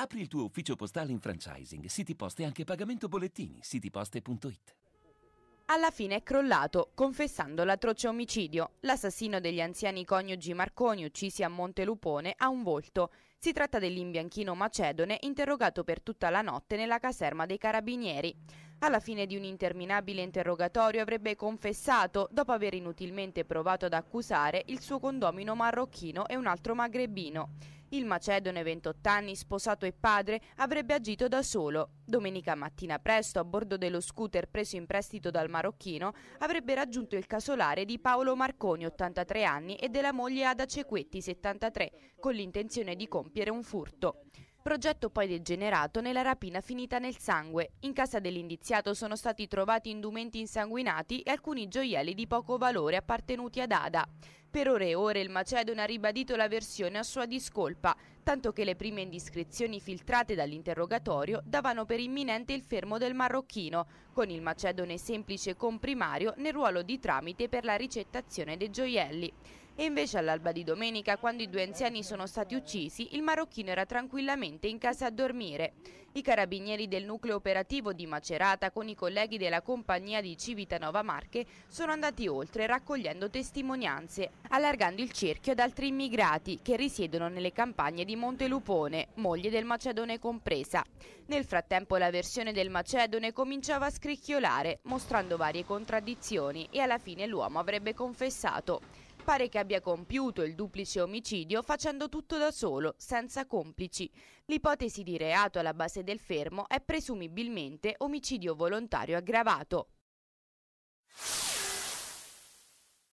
Apri il tuo ufficio postale in franchising, siti poste anche pagamento bollettini, sitiposte.it. Alla fine è crollato, confessando l'atroce omicidio. L'assassino degli anziani coniugi Marconi uccisi a Montelupone ha un volto. Si tratta dell'imbianchino macedone interrogato per tutta la notte nella caserma dei carabinieri. Alla fine di un interminabile interrogatorio avrebbe confessato, dopo aver inutilmente provato ad accusare, il suo condomino marocchino e un altro magrebino. Il macedone, 28 anni, sposato e padre, avrebbe agito da solo. Domenica mattina presto, a bordo dello scooter preso in prestito dal marocchino, avrebbe raggiunto il casolare di Paolo Marconi, 83 anni, e della moglie Ada Cequetti, 73, con l'intenzione di compiere un furto. Progetto poi degenerato nella rapina finita nel sangue. In casa dell'indiziato sono stati trovati indumenti insanguinati e alcuni gioielli di poco valore appartenuti ad Ada. Per ore e ore il Macedone ha ribadito la versione a sua discolpa tanto che le prime indiscrezioni filtrate dall'interrogatorio davano per imminente il fermo del marocchino, con il macedone semplice comprimario nel ruolo di tramite per la ricettazione dei gioielli. E invece all'alba di domenica, quando i due anziani sono stati uccisi, il marocchino era tranquillamente in casa a dormire. I carabinieri del nucleo operativo di Macerata con i colleghi della compagnia di Civitanova Marche sono andati oltre raccogliendo testimonianze, allargando il cerchio ad altri immigrati che risiedono nelle campagne di Montelupone, moglie del Macedone compresa. Nel frattempo la versione del Macedone cominciava a scricchiolare, mostrando varie contraddizioni e alla fine l'uomo avrebbe confessato. Pare che abbia compiuto il duplice omicidio facendo tutto da solo, senza complici. L'ipotesi di reato alla base del fermo è presumibilmente omicidio volontario aggravato.